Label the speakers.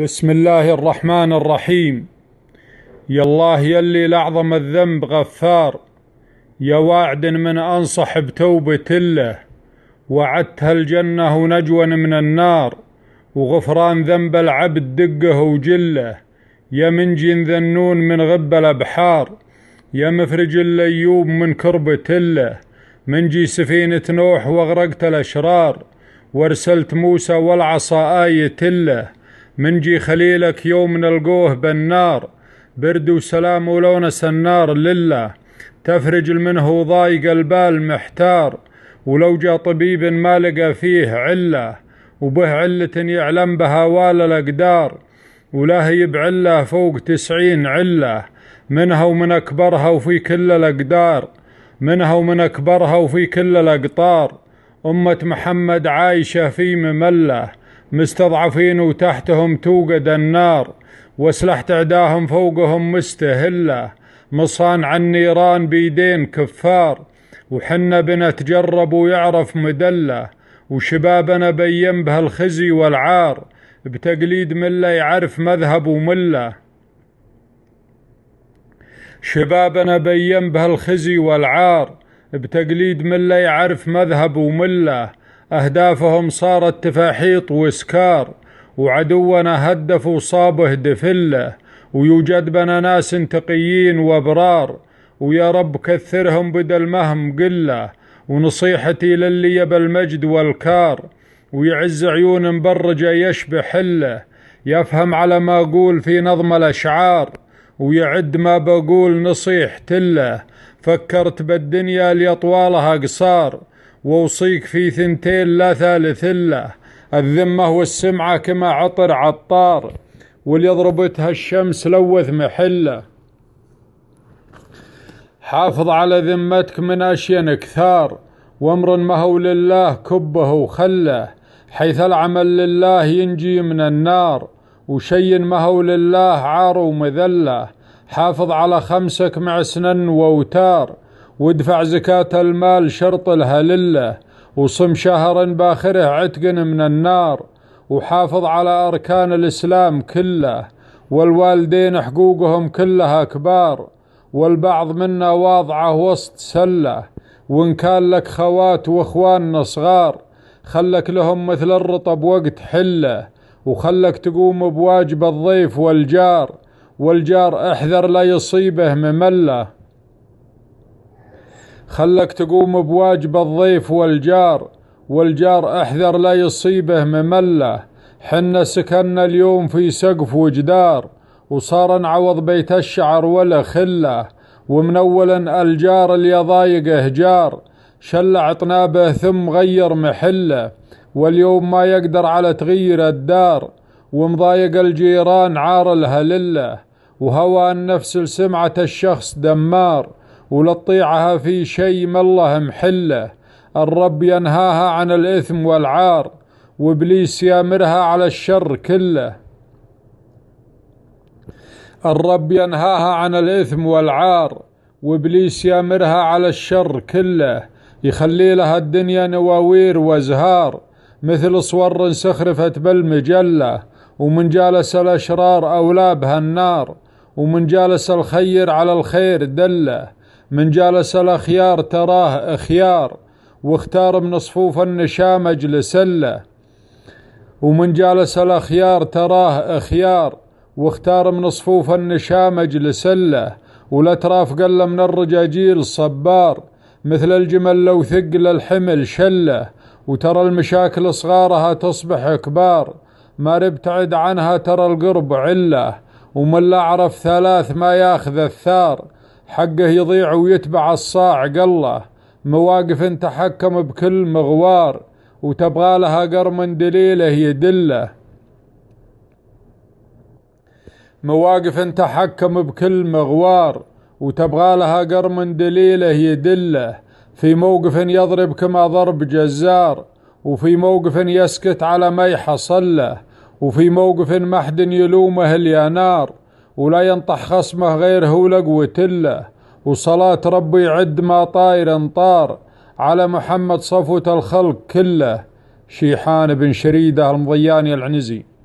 Speaker 1: بسم الله الرحمن الرحيم يا الله يلي لأعظم الذنب غفار يا واعد من أنصح بتوبة الله وعدتها الجنة ونجوى من النار وغفران ذنب العبد دقه وجله يا منجي ذنون من غب الأبحار يا مفرج الليوب من كربة من منجي سفينة نوح واغرقت الأشرار وارسلت موسى والعصا آية الله منجي خليلك يوم نلقوه بالنار برد وسلام ولون سنار لله تفرج المنه وضايق البال محتار ولو جاء طبيب ما لقى فيه عله وبه علة يعلم بها والا الأقدار هي بعلة فوق تسعين علة منها ومن أكبرها وفي كل الأقدار منها ومن أكبرها وفي كل الأقطار أمة محمد عايشة في مملة مستضعفين وتحتهم توقد النار وسلاح اعداهم فوقهم مستهله مصان عن نيران بيدين كفار وحنا بنتجرب ويعرف مدله وشبابنا بين به الخزي والعار بتقليد مله يعرف مذهب ومله شبابنا بين به الخزي والعار بتقليد مله يعرف مذهب ومله أهدافهم صارت تفاحيط وسكار وعدونا هدف وصابه دفلة ويوجد بنا ناس تقيين وأبرار ويا رب كثرهم بدل مهم قلة ونصيحتي للي يبى المجد والكار ويعز عيون مبرجة يشبه حله يفهم على ما أقول في نظم الأشعار ويعد ما بقول نصيحة له فكرت بالدنيا لأطوالها قصار وأوصيك في ثنتين لا ثالث إلا الذمة والسمعة كما عطر عطار واللي ضربتها الشمس لوث محله حافظ على ذمتك من أشين كثار وامر ما هو لله كبه وخله حيث العمل لله ينجي من النار وشي ما هو لله عار ومذله حافظ على خمسك مع سنن واوتار وادفع زكاة المال شرط لها لله وصم شهر باخره عتق من النار وحافظ على أركان الإسلام كله والوالدين حقوقهم كلها كبار والبعض منا واضعه وسط سلة وإن كان لك خوات وإخوان صغار خلك لهم مثل الرطب وقت حله وخلك تقوم بواجب الضيف والجار والجار احذر لا يصيبه ممله خلك تقوم بواجب الضيف والجار والجار احذر لا يصيبه مملة حنا سكننا اليوم في سقف وجدار وصار نعوض بيت الشعر ولا خلة ومن اولا الجار اللي يضايقه جار شلع طنابه ثم غير محله واليوم ما يقدر على تغيير الدار ومضايق الجيران عار الهلله وهوى النفس لسمعة الشخص دمار ولا تطيعها في شيء ما الله محله الرب ينهاها عن الإثم والعار وإبليس يامرها على الشر كله الرب ينهاها عن الإثم والعار وإبليس يامرها على الشر كله يخلي لها الدنيا نواوير وأزهار مثل صور سخرفت بالمجلة ومن جالس الأشرار أولابها النار ومن جالس الخير على الخير دله من جالس الأخيار تراه أخيار واختار من صفوف النشا مجلس له ومن جالس الأخيار تراه أخيار واختار من صفوف النشا مجلس له ولا ترافق الا من الرجاجيل صبار مثل الجمل لو ثقل الحمل شله وترى المشاكل صغارها تصبح كبار ما ربتعد عنها ترى القرب عله ومن لا عرف ثلاث ما ياخذ الثار حقه يضيع ويتبع الصاع قله مواقف تحكم بكل مغوار وتبغى لها قرمن دليله يدله مواقف تحكم بكل مغوار وتبغى لها قرمن دليله يدله في موقف يضرب كما ضرب جزار وفي موقف يسكت على ما يحصله وفي موقف محد حد يلومه اليانار ولا ينطح خصمه غير هو لقوة الله وصلاة ربي عد ما طاير انطار على محمد صفوة الخلق كله شيحان بن شريدة المضياني العنزي